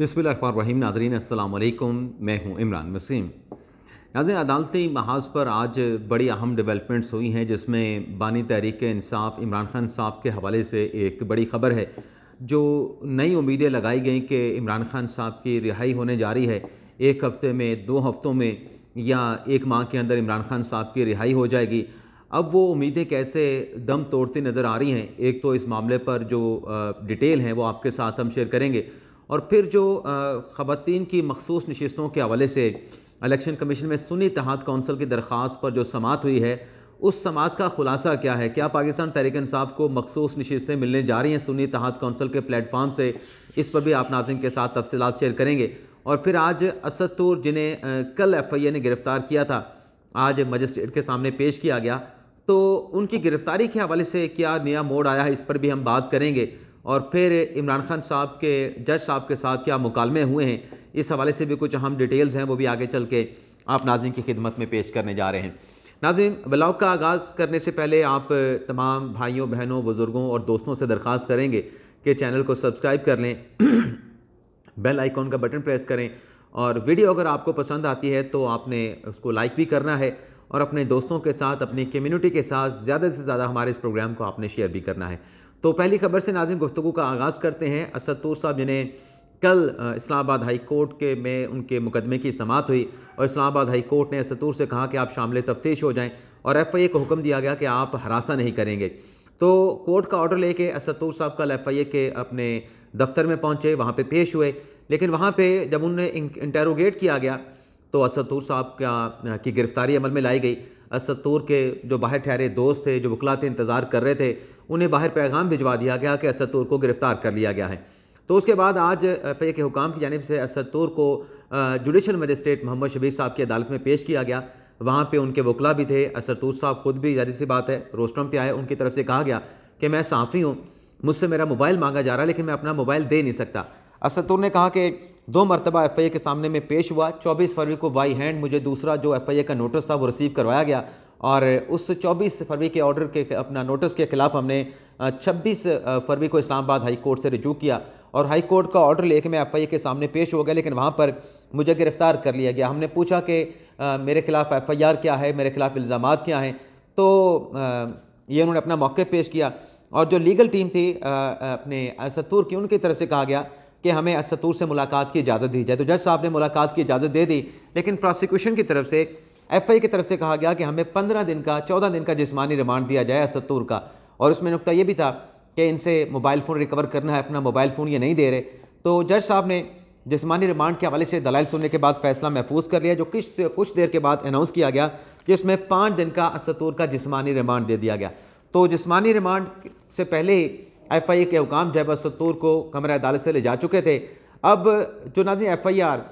रहीम नाजरीन असल मैं हूँ इमरान वसीम नाजिन अदालती महाज पर आज बड़ी अहम डेवलपमेंट्स हुई हैं जिसमें बानी तहरीक इंसाफ इमरान खान साहब के हवाले से एक बड़ी खबर है जो नई उम्मीदें लगाई गई कि इमरान खान साहब की रिहाई होने जा रही है एक हफ़्ते में दो हफ़्तों में या एक माह के अंदर इमरान खान साहब की रिहाई हो जाएगी अब वो उम्मीदें कैसे दम तोड़ती नज़र आ रही हैं एक तो इस मामले पर जो डिटेल हैं वो आपके साथ हम शेयर करेंगे और फिर जो ख़वान की मखसूस नशस्तों के हवाले से अलेक्शन कमीशन में सुनी तहत कौंसिल की दरख्वास्त पर जो समात हुई है उस समात का खुलासा क्या है क्या पाकिस्तान तहरीक इसाफ़ को मखसूस नशस्तें मिलने जा रही हैं सुनी तहत कौंसिल के प्लेटफार्म से इस पर भी आप नाजिम के साथ तफसलत शेयर करेंगे और फिर आज असदूर जिन्हें कल एफ आई ए ने गिरफ़्तार किया था आज मजिस्ट्रेट के सामने पेश किया गया तो उनकी गिरफ़्तारी के हवाले से क्या नया मोड़ आया है इस पर भी हम बात करेंगे और फिर इमरान खान साहब के जज साहब के साथ क्या मुकालमे हुए हैं इस हवाले से भी कुछ अहम डिटेल्स हैं वो भी आगे चल के आप नाजिन की खिदमत में पेश करने जा रहे हैं नाजिन ब्लॉग का आगाज़ करने से पहले आप तमाम भाइयों बहनों बुज़ुर्गों और दोस्तों से दरख्वास्त करेंगे कि चैनल को सब्सक्राइब कर लें बेल आइकॉन का बटन प्रेस करें और वीडियो अगर आपको पसंद आती है तो आपने उसको लाइक भी करना है और अपने दोस्तों के साथ अपनी कम्युनिटी के साथ ज़्यादा से ज़्यादा हमारे इस प्रोग्राम को आपने शेयर भी करना है तो पहली खबर से नाजिम गुफ्तु का आगाज़ करते हैं असदूर साहब जिन्हें कल इस्लामाबाद हाई कोर्ट के में उनके मुकदमे की समात हुई और इस्लामाबाद हाई कोर्ट ने असदूर से कहा कि आप शामिल तफ्तीश हो जाएं और एफ़ आई ए को हुक्म दिया गया कि आप हरासा नहीं करेंगे तो कोर्ट का ऑर्डर लेके असदूर साहब कल एफ़ आई ए के अपने दफ्तर में पहुँचे वहाँ पर पे पेश हुए लेकिन वहाँ पर जब उन्हें इंटेरोगेट किया गया तो असदूर साहब का की गिरफ़्तारी अमल में लाई गई असतूर के जो बाहर ठहरे दोस्त थे जो वकला थे इंतज़ार कर रहे थे उन्हें बाहर पैगाम भिजवा दिया गया कि असतूर को गिरफ़्तार कर लिया गया है तो उसके बाद आज एफ के हुकाम की जानब से असतूर को जुडिशल मजिस्ट्रेट मोहम्मद शबीर साहब की अदालत में पेश किया गया वहाँ पर उनके वकला भी थे असरतूर साहब खुद भी जारी सी बात है रोस्टम पे आए उनकी तरफ से कहा गया कि मैं साफ़ी हूँ मुझसे मेरा मोबाइल मांगा जा रहा है लेकिन मैं अपना मोबाइल दे नहीं सकता असतूर ने कहा कि दो मरतबा एफ के सामने में पेश हुआ चौबीस फरवरी को बाई हैंड मुझे दूसरा जो एफ का नोटिस था वो रिसीव करवाया गया और उस 24 फरवरी के ऑर्डर के अपना नोटिस के खिलाफ हमने 26 फरवरी को इस्लामाबाद हाई कोर्ट से रिजू किया और हाई कोर्ट का ऑर्डर लेके मैं एफ के सामने पेश हो गया लेकिन वहाँ पर मुझे गिरफ़्तार कर लिया गया हमने पूछा कि मेरे खिलाफ़ एफ क्या है मेरे खिलाफ़ इल्ज़ाम क्या हैं तो ये उन्होंने अपना मौके पेश किया और जो लीगल टीम थी अपने सत्तूर की उनकी तरफ से कहा गया कि हमें असतूर से मुलाकात की इजाज़त दी जाए तो जज साहब ने मुलाकात की इजाज़त दे दी लेकिन प्रोसिक्यूशन की तरफ से एफ आई की तरफ से कहा गया कि हमें पंद्रह दिन का चौदह दिन का जिसमानी रिमांड दिया जाए असतूर का और उसमें नुकता यह भी था कि इनसे मोबाइल फ़ोन रिकवर करना है अपना मोबाइल फ़ोन ये नहीं दे रहे तो जज साहब ने जिसमानी रिमांड के हवाले से दलाइल सुनने के बाद फैसला महफूज कर लिया जो कुछ कुछ देर के बाद अनाउंस किया गया जिसमें पाँच दिन का असतूर का जिसमानी रिमांड दे दिया गया तो जिसमानी रिमांड से पहले ही एफ आई ए के हुकाम जयबा सत्तूर को कमरा अदालत से ले जा चुके थे अब जो नाजी एफ आई आर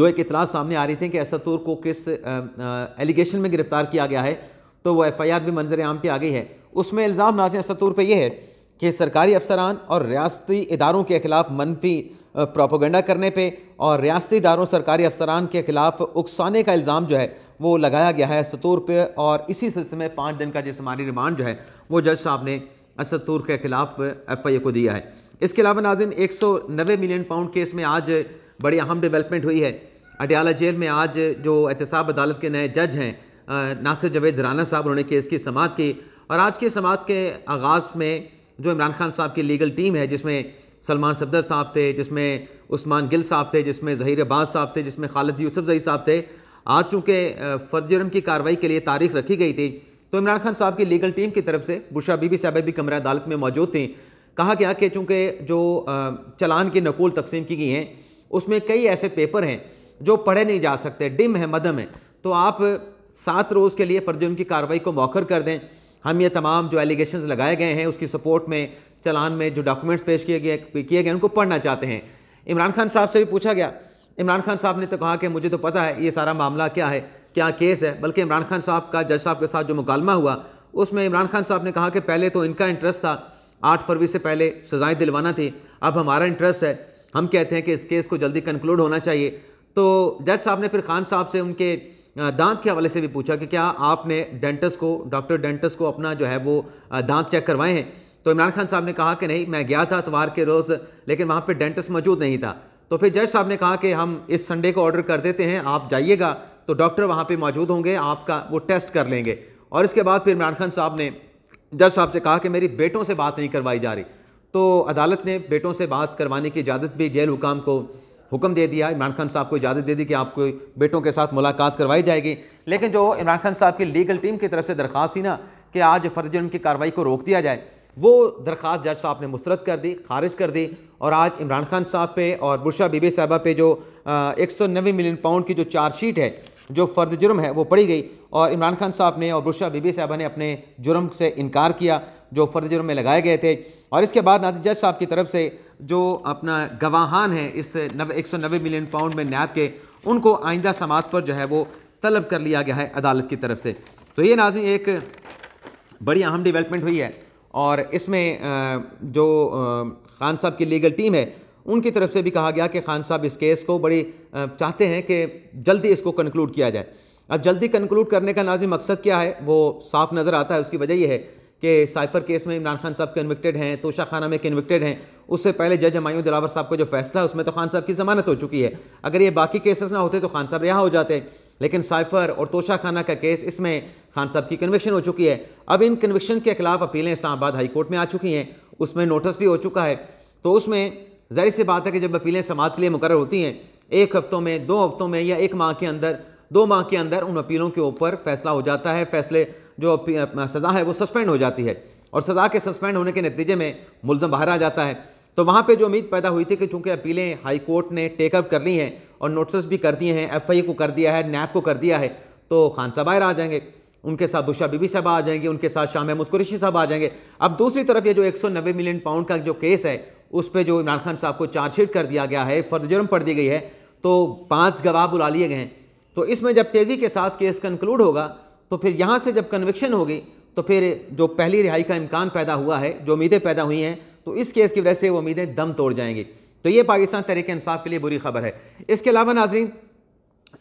जो एक इतलास सामने आ रही थी कि असतूर को किस एलिगेशन में गिरफ्तार किया गया है तो वह एफ आई आर भी मंजर आम पर आ गई है उसमें इल्ज़ाम नाजिन असतूर पर यह है कि सरकारी अफसरान और रियाती इदारों के खिलाफ मनफी प्रोपोगंडा करने पर और रियाती इदारों सरकारी अफसरान के खिलाफ उकसाने का इल्ज़ाम जो है वो लगाया गया है सतूर पर और इसी सिलसिले में पाँच दिन का जिसमानी रिमांड जो है वो जज साहब ने असतूर के खिलाफ एफ आई ए को दिया है इसके अलावा नाजिन एक सौ नबे मिलियन पाउंड केस में आज बड़ी अहम डेवलपमेंट हुई है अटियाला जेल में आज जो एहतसाब अदालत के नए जज हैं नासिर जवेद राना साहब उन्होंने केस की समात की और आज की समात के आगाज़ में जो इमरान खान साहब की लीगल टीम है जिसमें सलमान सफदर साहब थे जिसमें उस्मान गिल साहब थे जिसमें जहीर अब्बास साहब थे जिसमें खालिद यूसुफ जई साहब थे आज चूँकि फर्जुरम की कार्रवाई के लिए तारीख रखी गई थी तो इमरान खान साहब की लीगल टीम की तरफ से बुशा बीबी साहब भी कमरा अदालत में मौजूद थी कहा गया कि चूँकि जो चलान की नकूल तकसीम की गई हैं उसमें कई ऐसे पेपर हैं जो पढ़े नहीं जा सकते डिम है मदम है तो आप सात रोज़ के लिए फर्ज उनकी कार्रवाई को मौखर कर दें हम ये तमाम जो एलिगेशन लगाए गए हैं उसकी सपोर्ट में चलान में जो डॉक्यूमेंट्स पेश किए गए किए गए उनको पढ़ना चाहते हैं इमरान खान साहब से भी पूछा गया इमरान खान साहब ने तो कहा कि मुझे तो पता है ये सारा मामला क्या है क्या केस है बल्कि इमरान खान साहब का जज साहब के साथ जो मुकालमा हुआ उसमें इमरान खान साहब ने कहा कि पहले तो इनका इंटरेस्ट था आठ फरवरी से पहले सजाएं दिलवाना थी अब हमारा इंटरेस्ट है हम कहते हैं कि इस केस को जल्दी कंक्लूड होना चाहिए तो जज साहब ने फिर खान साहब से उनके दांत के हवाले से भी पूछा कि क्या आपने डेंटस को डॉक्टर डेंटस को अपना जो है वो दांत चेक करवाए हैं तो इमरान खान साहब ने कहा कि नहीं मैं गया था इतवार के रोज़ लेकिन वहाँ पर डेंटस मौजूद नहीं था तो फिर जज साहब ने कहा कि हम इस संडे को ऑर्डर कर देते हैं आप जाइएगा तो डॉक्टर वहाँ पर मौजूद होंगे आपका वो टेस्ट कर लेंगे और इसके बाद फिर इमरान खान साहब ने जज साहब से कहा कि मेरी बेटों से बात नहीं करवाई जा रही तो अदालत ने बेटों से बात करवाने की इजाज़त भी जेल हुकाम को हुक्म दे दिया इमरान खान साहब को इजाज़त दे दी कि आपको बेटों के साथ मुलाकात करवाई जाएगी लेकिन जो इमरान खान साहब की लीगल टीम की तरफ से दरख्वास्त थी ना कि आज फर्ज उनकी कार्रवाई को रोक दिया जाए वो दरख्वास्त जज साहब ने मुस्रद कर दी खारिज कर दी और आज इमरान खान साहब पे और बुरशा बीबी साहबा पे जो एक सौ नबे मिलियन पाउंड की जो चार्जशीट है जो फ़र्द जुर्म है वो पड़ी गई और इमरान खान साहब ने और बुरशा बीबी साहबा ने अपने जुर्म से इनकार किया जो फ़र्द जुर्म में लगाए गए थे और इसके बाद नाजिर जज साहब की तरफ से जो अपना गवाहान है इस नबे एक सौ नब्बे मिलियन पाउंड में न्याय के उनको आइंदा समात पर जो है वो तलब कर लिया गया है अदालत की तरफ से तो ये नाजिम एक बड़ी अहम डिवेलपमेंट हुई है और इसमें जो खान साहब की लीगल टीम है उनकी तरफ से भी कहा गया कि खान साहब इस केस को बड़ी चाहते हैं कि जल्दी इसको कंक्लूड किया जाए अब जल्दी कंक्लूड करने का नाजिम मकसद क्या है वो साफ नज़र आता है उसकी वजह यह है कि साइफर केस में इमरान खान साहब कन्विक्टेड हैं तोशा खाना में कन्विक्टेड हैं उससे पहले जज हमायूं दिलावर साहब का जो फैसला है उसमें तो खान साहब की जमानत हो चुकी है अगर ये बाकी केसेस ना होते तो खान साहब रिहा हो जाते लेकिन साइफर और तोशा खाना का केस इसमें खान साहब की कन्विक्शन हो चुकी है अब इन कन्विक्शन के खिलाफ अपीलें इस्लामाबाद हाईकोर्ट में आ चुकी हैं उसमें नोटिस भी हो चुका है तो उसमें ज़ाहिर सी बात है कि जब अपीलें समात के लिए मुकर होती हैं एक हफ्तों में दो हफ्तों में या एक माह के अंदर दो माह के अंदर उन अपीलों के ऊपर फैसला हो जाता है फैसले जो सज़ा है वो सस्पेंड हो जाती है और सज़ा के सस्पेंड होने के नतीजे में मुलम बाहर आ जाता है तो वहाँ पे जो उम्मीद पैदा हुई थी कि चूँकि अपीलें हाई कोर्ट ने टेकअप कर ली हैं और नोटिस भी कर दिए हैं एफ आई को कर दिया है नैब को कर दिया है तो खान साहब बाहर आ जाएंगे उनके साथ बुशा बीबी साहब आ जाएंगे उनके साथ शाह महमूद कुरेशी साहब आ जाएंगे अब दूसरी तरफ ये जो 190 मिलियन पाउंड का जो केस है उस पर जो इमरान खान साहब को चार्जशीट कर दिया गया है फर्द जुर्म पड़ दी गई है तो पाँच गवाह बुला लिए गए हैं तो इसमें जब तेज़ी के साथ केस कंक्लूड होगा तो फिर यहाँ से जब कन्विक्शन होगी तो फिर जो पहली रिहाई का इम्कान पैदा हुआ है जो उम्मीदें पैदा हुई हैं तो इस केस की वजह से वो उम्मीदें दम तोड़ जाएंगी तो ये पाकिस्तान तरीके इंसाफ के लिए बुरी खबर है इसके अलावा नाजरीन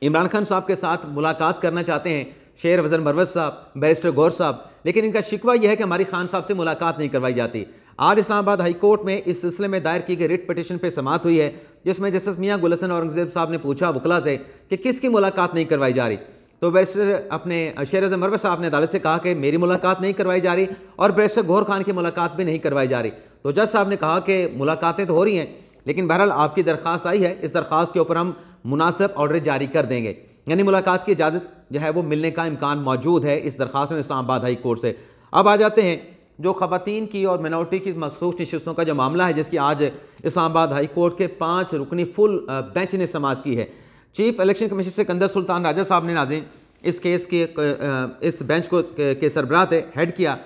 इमरान खान साहब के साथ मुलाकात करना चाहते हैं शेर वजन मरवत साहब बैरिस्टर गौर साहब लेकिन इनका शिकवा यह है कि हमारी खान साहब से मुलाकात नहीं करवाई जाती आज इस्लामाबाद हाईकोर्ट में इस सिलसिले में दायर की गई रिट पिटिशन पर समाप्त हुई है जिसमें जस्टिस मियाँ गुलसन औरंगजेब साहब ने पूछा वकला से कि किसकी मुलाकात नहीं करवाई जा रही तो बैरिस्टर अपने शेर अजम मरवा साहब ने अदालत से कहा कि मेरी मुलाकात नहीं करवाई जा रही और बैरिस्टर गौर खान की मुलाकात भी नहीं करवाई जा रही तो जज साहब ने कहा कि मुलाकातें तो हो रही हैं लेकिन बहरहाल आपकी दरख्वास्त आई है इस दरख्वास्त के ऊपर हम मुनासिब ऑर्डर जारी कर देंगे यानी मुलाकात की इजाज़त जो है वो मिलने का इम्कान मौजूद है इस दरख्वास्त में इस्लामाबाद हाई कोर्ट से अब आ जाते हैं जो ख़वान की और मिनोरिटी की मखसूस नशस्तों का जो मामला है जिसकी आज इस्लामाबाद हाई कोर्ट के पाँच रुकनी फुल बेंच ने समात की है chief election commission Sikandar Sultan Raja sahab ने नाजिन इस केस के इस बेंच को के सरबराह थे हेड किया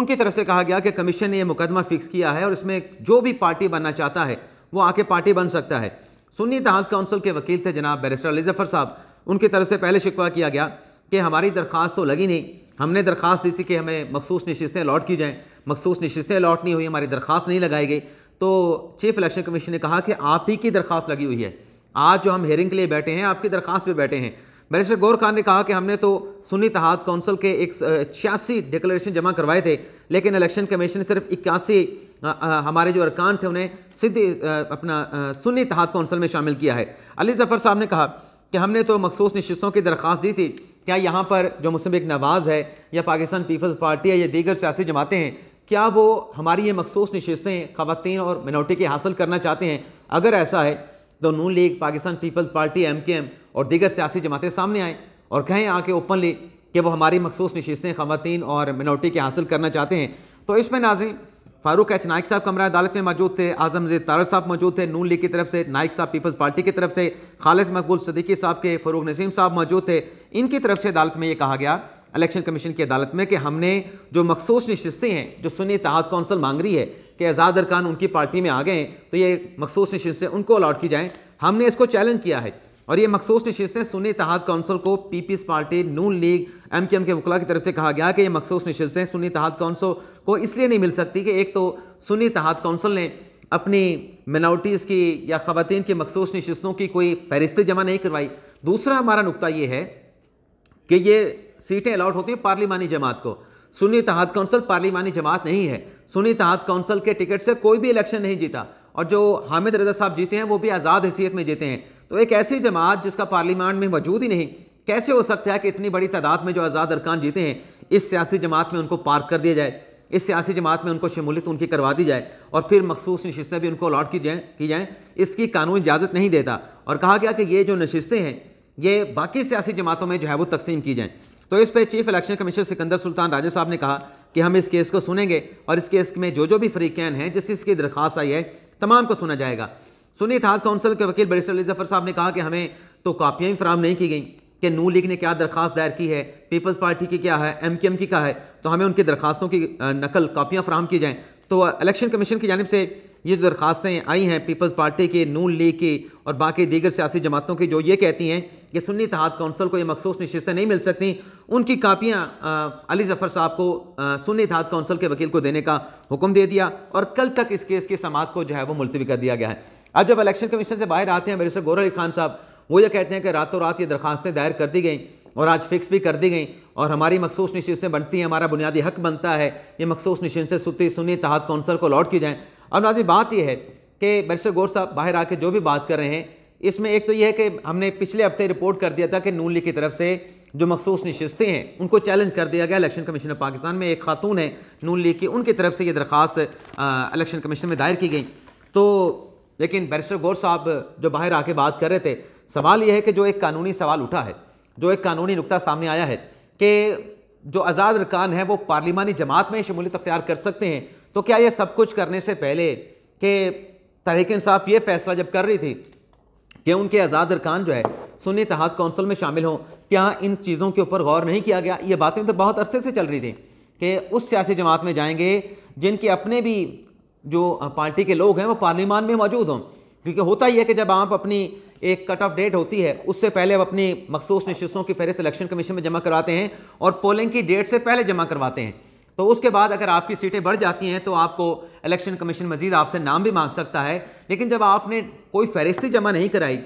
उनकी तरफ से कहा गया कि कमीशन ने यह मुकदमा फ़िक्स किया है और इसमें जो भी पार्टी बनना चाहता है वो आके पार्टी बन सकता है सुन्नी तहाल काउंसिल के वकील थे जनाब बैरिस्टर अली जफ़र साहब उनकी तरफ से पहले शिकवा किया गया कि हमारी दरख्वास्त तो लगी नहीं हमने दरख्वास्त दी थी कि हमें मखसूस नशस्तें अलॉट की जाएँ मखसूस नशस्तें अलॉट नहीं हुई हमारी दरख्वास्त नहीं लगाई गई तो चीफ इलेक्शन कमीशन ने कहा कि आप ही की दरख्वास्त लगी हुई है आज जो हम हेयरिंग के लिए बैठे हैं आपकी दरख्वास्त पर बैठे हैं बैरिस्टर गौर खान ने कहा कि हमने तो सुन्नी तहाद कौंसिल के एक छियासी डिक्लेरेशन जमा करवाए थे लेकिन इलेक्शन कमीशन ने सिर्फ इक्यासी हमारे जो अरकान थे उन्हें सिद्ध अपना सुन्नी तहाद कौंसिल में शामिल किया है अली जफ़र साहब ने कहा कि हमने तो मखसूस नशस्तों की दरख्वास्त दी थी क्या यहाँ पर जो मुस्लिम एक नवाज़ है या पाकिस्तान पीपल्स पार्टी है या दीगर सियासी जमातें हैं क्या वो हमारी ये मखसूस नशस्तें खातन और मिनोटी के हासिल करना चाहते हैं अगर ऐसा है तो Noon League Pakistan Peoples Party M Q M और दीगर सियासी जमातें सामने आएँ और कहें आके ओपनली कि वो हमारी मखसूस नशस्तें खातन और मिनोटी के हासिल करना चाहते हैं तो इसमें नाजिम फारूक एच नाइक साहब कमरा अदालत में मौजूद थे आजम जैद तार साहब मौजूद थे नून लीग की तरफ से नाइक साहब पीपल्स पार्टी की तरफ से खालिद मकबूल सदीकी साहब के फरूक नसीम साहब मौजूद थे इनकी तरफ से अदालत में ये कहा गया इलेक्शन कमीशन की अदालत में कि हमने जो मखसूस नशस्तें हैं जो सुनी इतिहाद कौंसल मांग रही है कि आज़ाद अरकान उनकी पार्टी में आ गए तो ये मखसूस नशस्तें उनको अलाट की जाएँ हमने इसको चैलेंज किया है और ये मखसूस नशस्तें सुनी इतिहाद कौंसिल को Peoples Party Noon League M Q M के वकला की तरफ से कहा गया कि ये मखसूस नशस्तें सुनी तहत कौंसल को इसलिए नहीं मिल सकती कि एक तो सुनी तहत कौंसल ने अपनी मिनॉरिटीज़ की या ख़वान की मखसूस नशस्तों की कोई फहरिस्त जमा नहीं करवाई दूसरा हमारा नुकता ये है कि ये सीटें अलाउट होती हैं पार्लीमानी जमात को सुनी तहत कौंसल पार्लीमानी जमात नहीं है सुनी तहत कौंसल के टिकट से कोई भी इलेक्शन नहीं जीता और जो हामिद रजा साहब जीते हैं वो भी आज़ाद हैसीत में जीते हैं तो एक ऐसी जमात जिसका पार्लीमान में वजूद ही नहीं कैसे हो सकता है कि इतनी बड़ी तादाद में जो आज़ाद अरकान जीते हैं इस सियासी जमात में उनको पार्क कर दिया जाए इस सियासी जमात में उनको शमूलियत उनकी करवा दी जाए और फिर मखसूस नशस्तें भी उनको अलॉट की जाएँ की जाएँ इसकी कानून इजाज़त नहीं देता और कहा गया कि ये जो नशस्तें हैं ये बाकी सियासी जमातों में जो है वो तकसीम की जाएँ तो इस पर chief election commissioner Sikandar Sultan Raja sahab ने कहा कि हम इस केस को सुनेंगे और इस केस में जो जो भी फरीकैन हैं जिस इसकी दरख्वास्त आई है तमाम को सुना जाएगा सुनी था काउंसिल के वकील बरिस्टर अली जफर साहब ने कहा कि हमें तो कापियाँ ही फराम नहीं की गई कि नू लीग ने क्या दरखास्त दायर की है पीपल्स पार्टी की क्या है एम की क्या है तो हमें उनकी दरखास्तों की नकल कापियाँ फ्राहम की जाएँ तो इलेक्शन कमीशन की जानब से ये जो दरखास्तें आई हैं पीपल्स पार्टी की नू लीग की और बाकी दीगर सियासी जमातों की जो ये कहती हैं कि सुन्नी इतिहाद काउंसिल को ये मखसूस नशस्तें नहीं मिल सकती उनकी कापियाँ अली जफ़र साहब को सुन्नी तहत कौंसल के वकील को देने का हुक्म दे दिया और कल तक इस केस की समात को जो है वो मुलतवी कर दिया गया है अब जब इलेक्शन कमीशन से बाहर आते हैं मेरे से गोर अली खान साहब वो ये कहते हैं कि रातों रात ये दरखास्तें दायर कर दी गई और आज फिक्स भी कर दी गई और हमारी मखसूस नशस्तें बनती हैं हमारा बुनियादी हक बनता है ये मखसूस नशस्तें सुती सुनी तहत कौंसल को लौट की जाएँ अब नाजी बात यह है कि बैरिस्टर गौर साहब बाहर आके जो भी बात कर रहे हैं इसमें एक तो यह है कि हमने पिछले हफ्ते रिपोर्ट कर दिया था कि नून लीग की तरफ से जो मखसूस नशस्तें हैं उनको चैलेंज कर दिया गया इलेक्शन कमीशन ऑफ पाकिस्तान में एक खातून है नून लीग की उनकी तरफ से ये दरख्वास्त इलेक्शन कमीशन में दायर की गई तो लेकिन बैरिस्टर गौर साहब जो बाहर आके बात कर रहे थे सवाल यह है कि जो एक कानूनी सवाल उठा है जो एक कानूनी नुकता सामने आया है कि जो आज़ाद अरकान हैं वो पार्लिमानी जमात में शमूलियत अख्तियार कर सकते हैं तो क्या यह सब कुछ करने से पहले कि तहरीक इंसाफ ये फैसला जब कर रही थी कि उनके आज़ाद अरकान जो है सुन्नी तहाद कौंसिल में शामिल हों क्या इन चीज़ों के ऊपर गौर नहीं किया गया ये बातें तो बहुत अरसे से चल रही थी कि उस सियासी जमात में जाएंगे जिनके अपने भी जो पार्टी के लोग हैं वो पार्लीमान में मौजूद हों क्योंकि होता ही है कि जब आप अपनी एक कट ऑफ डेट होती है उससे पहले अब अपनी मखसूस नशस्तों की फहरिस्त इलेक्शन कमीशन में जमा करवाते हैं और पोलिंग की डेट से पहले जमा करवाते हैं तो उसके बाद अगर आपकी सीटें बढ़ जाती हैं तो आपको इलेक्शन कमीशन मजीद आपसे नाम भी मांग सकता है लेकिन जब आपने कोई फहरिस्ती जमा नहीं कराई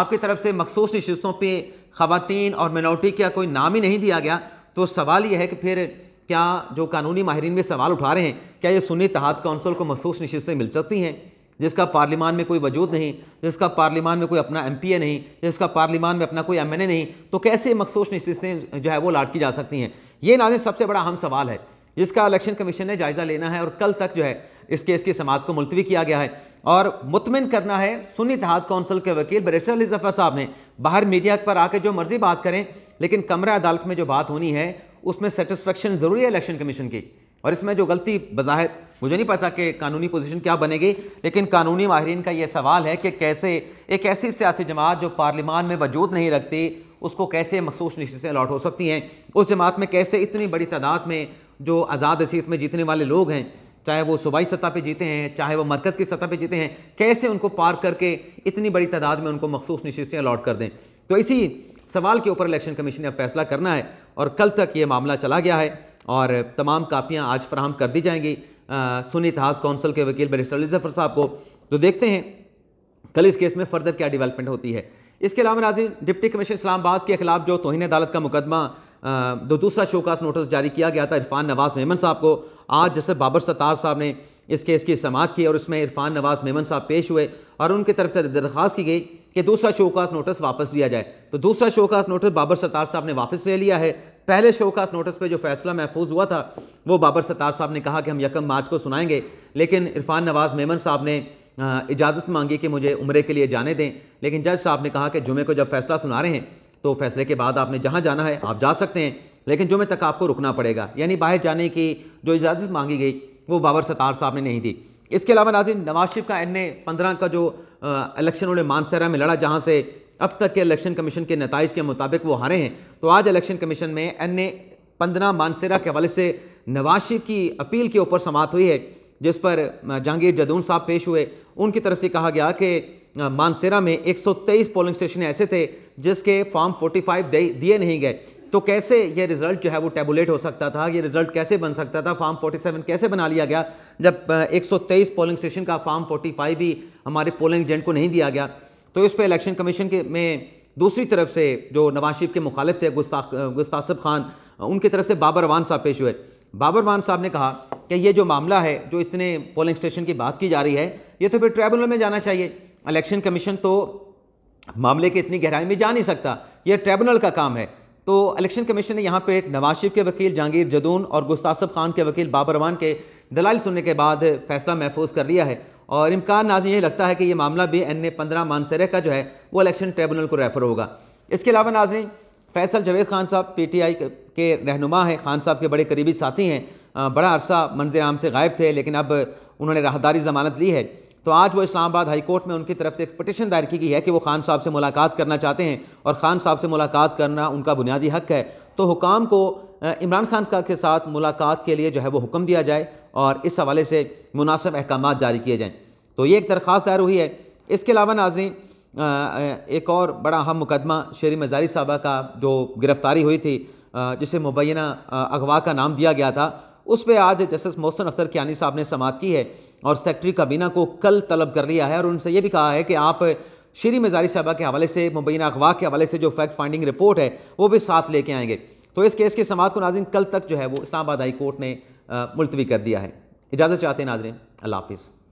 आपकी तरफ से मखसूस नशस्तों पर ख़वान और मिनोरिटी का कोई नाम ही नहीं दिया गया तो सवाल यह है कि फिर क्या जो कानूनी माहरीन में सवाल उठा रहे हैं क्या ये सुनी तहत कौंसल को मखसूस नशस्तें मिल सकती हैं जिसका पार्लियामान में कोई वजूद नहीं जिसका पार्लियामान में कोई अपना एम पी ए नहीं जिसका पार्लियामान में अपना कोई एम एन ए नहीं तो कैसे मखसूस नशस्तें जो है वो लाट की जा सकती हैं ये नाजिन सबसे बड़ा अहम सवाल है जिसका इलेक्शन कमीशन ने जायज़ा लेना है और कल तक जो है इस केस की समात को मुलतवी किया गया है और मुतमिन करना है सुनी तहाद कौंसिल के वकील बरेशर अली जफ़र साहब ने बाहर मीडिया पर आकर जो मर्ज़ी बात करें लेकिन कमरा अदालत में जो बात होनी है उसमें सेटिस्फेक्शन ज़रूरी है इलेक्शन कमीशन की और इसमें जो गलती बज़ाहिर मुझे नहीं पता कि कानूनी पोजीशन क्या बनेगी लेकिन कानूनी माहरीन का यह सवाल है कि कैसे एक ऐसी सियासी जमात जो पार्लियामान में वजूद नहीं रखती उसको कैसे मखसूस से अलॉट हो सकती हैं उस जमात में कैसे इतनी बड़ी तादाद में जो आज़ाद हसीत में जीतने वाले लोग हैं चाहे वो सूबाई सतह पर जीते हैं चाहे वो मरकज़ की सतह पर जीते हैं कैसे उनको पार करके इतनी बड़ी तादाद में उनको मखसूस से अलॉट कर दें तो इसी सवाल के ऊपर इलेक्शन कमीशन ने फैसला करना है और कल तक ये मामला चला गया है और तमाम कापियाँ आज फ्राहम कर दी जाएंगी सुनी तहाद कौंसिल के वकील बैरिस्टर जफर साहब को तो देखते हैं कल इस केस में फर्दर क्या डेवलपमेंट होती है इसके अलावा नाजी डिप्टी कमिश्नर इस्लामाबाद के खिलाफ जो तोहन अदालत का मुकदमा दो दूसरा शोकास नोटिस जारी किया गया था इरफान नवाज़ मेमन साहब को आज जैसे बाबर सतार साहब ने इस केस की समात की और उसमें इरफान नवाज़ मेमन साहब पेश हुए और उनकी तरफ से दरख्वास्त की गई कि दूसरा शोकास नोटिस वापस लिया जाए तो दूसरा शोकास नोटिस बाबर सत्तार साहब ने वापस ले लिया है पहले शोकास नोटिस पे जो फैसला महफूज हुआ था वो बाबर सत्तार साहब ने कहा कि हम यकम मार्च को सुनाएंगे लेकिन इरफान नवाज़ मेमन साहब ने इजाज़त मांगी कि मुझे उम्र के लिए जाने दें लेकिन जज साहब ने कहा कि जुमे को जब फैसला सुना रहे हैं तो फैसले के बाद आपने जहाँ जाना है आप जा सकते हैं लेकिन जुमे तक आपको रुकना पड़ेगा यानी बाहर जाने की जो इजाज़त मांगी गई वो बाबर सत्तार साहब ने नहीं दी इसके अलावा नाजिन नवाज शरीफ का एन ए पंद्रह का जो इलेक्शन उन्होंने मानसरा में लड़ा जहाँ से अब तक के इलेक्शन कमीशन के नतज के मुताबिक वो हारे हैं तो आज इलेक्शन कमीशन में एन ए पंद्रह मानसरा के हवाले से नवाज शरीफ की अपील के ऊपर समात हुई है जिस पर जहांगीर जदून साहब पेश हुए उनकी तरफ से कहा गया कि मानसेरा में 123 पोलिंग स्टेशन ऐसे थे जिसके फॉर्म 45 दिए नहीं गए तो कैसे ये रिजल्ट जो है वो टेबुलेट हो सकता था ये रिजल्ट कैसे बन सकता था फार्म 47 कैसे बना लिया गया जब 123 पोलिंग स्टेशन का फार्म 45 भी हमारे पोलिंग एजेंट को नहीं दिया गया तो इस पर इलेक्शन कमीशन के में दूसरी तरफ से जो नवाज शरीफ के मुखालिफ थे गुस्ताख गुस्तासब खान उनकी तरफ से बाबर वान साहब पेश हुए बाबर वान साहब ने कहा कि ये जो मामला है जो इतने पोलिंग स्टेशन की बात की जा रही है ये तो फिर ट्राइब्यूनल में जाना चाहिए इलेक्शन कमीशन तो मामले के इतनी गहराई में जा नहीं सकता यह ट्रिब्यूनल का काम है तो इलेक्शन कमीशन ने यहाँ पे नवाज शरीफ के वकील जहांगीर जदून और गुस्तासब खान के वकील बाबरवान के दलाल सुनने के बाद फैसला महफूज कर लिया है और इम्कान नाजी ये लगता है कि ये मामला भी एन ए पंद्रह मानसरे का जो है वो इलेक्शन ट्रिब्यूनल को रेफर होगा इसके अलावा नाजी फैसल जवेद खान साहब पी टी आई के रहनुमा हैं खान साहब के बड़े करीबी साथी हैं बड़ा अरसा मंजिल आम से गायब थे लेकिन अब उन्होंने राहदारी जमानत ली है तो आज वो इस्लामाबाद हाईकोर्ट में उनकी तरफ से एक पटिशन दायर की गई है कि वो खान साहब से मुलाकात करना चाहते हैं और ख़ान साहब से मुलाकात करना उनका बुनियादी हक है तो हुकाम को इमरान खान का के साथ मुलाकात के लिए जो है वो हुक्म दिया जाए और इस हवाले से मुनासिब अहकाम जारी किए जाएँ तो ये एक दरख्वास्त दायर हुई है इसके अलावा नाजरीन एक और बड़ा अहम मुकदमा शेरी मजारी साहबा का जो गिरफ़्तारी हुई थी जिसे मुबैना अगवा का नाम दिया गया था उस पर आज जस्टिस मोहसन अख्तर कीानी साहब ने समात की है और सेक्रेटरी काबीना को कल तलब कर लिया है और उनसे ये भी कहा है कि आप श्री मजारी साहबा के हवाले से मुबैना अखबार के हवाले से जो फैक्ट फाइंडिंग रिपोर्ट है वो भी साथ लेके आएंगे तो इस केस की समात को नाजिन कल तक जो है वो इस्लामाबाद हाई कोर्ट ने मुलतवी कर दिया है इजाज़त चाहते हैं नाजरें अल्लाह हाफिज़